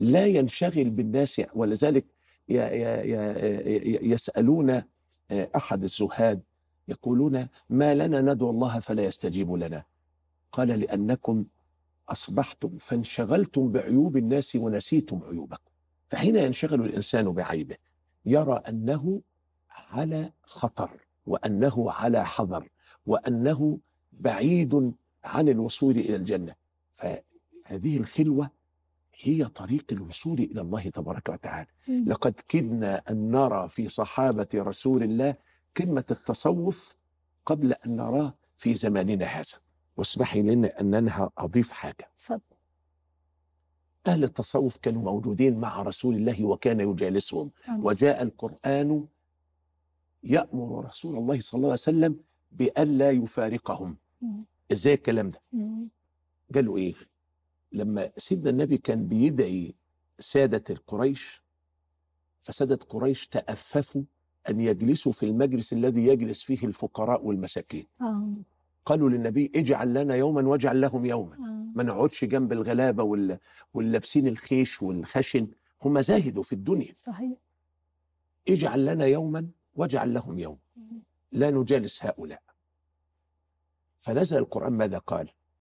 لا ينشغل بالناس ولذلك يسألون آه، أحد الزهاد يقولون ما لنا ندعو الله فلا يستجيب لنا قال لأنكم أصبحتم فانشغلتم بعيوب الناس ونسيتم عيوبكم فحين ينشغل الإنسان بعيبه يرى أنه على خطر وأنه على حذر وأنه بعيد عن الوصول إلى الجنة فهذه الخلوة هي طريق الوصول إلى الله تبارك وتعالى لقد كدنا أن نرى في صحابة رسول الله قمة التصوف قبل أن نراه في زماننا هذا واسمحي لنا أن أنا أضيف حاجة فضل. أهل التصوف كانوا موجودين مع رسول الله وكان يجالسهم نعم، وجاء القرآن يأمر رسول الله صلى الله عليه وسلم بألا يفارقهم إزاي الكلام ده قالوا إيه لما سيدنا النبي كان بيدعي سادة القريش فسادة قريش تأففوا أن يجلسوا في المجلس الذي يجلس فيه الفقراء والمساكين آه. قالوا للنبي اجعل لنا يوما واجعل لهم يوما آه. ما نقعدش جنب الغلابة وال... واللابسين الخيش والخشن هم زاهدوا في الدنيا صحيح اجعل لنا يوما واجعل لهم يوما آه. لا نجالس هؤلاء فنزل القرآن ماذا قال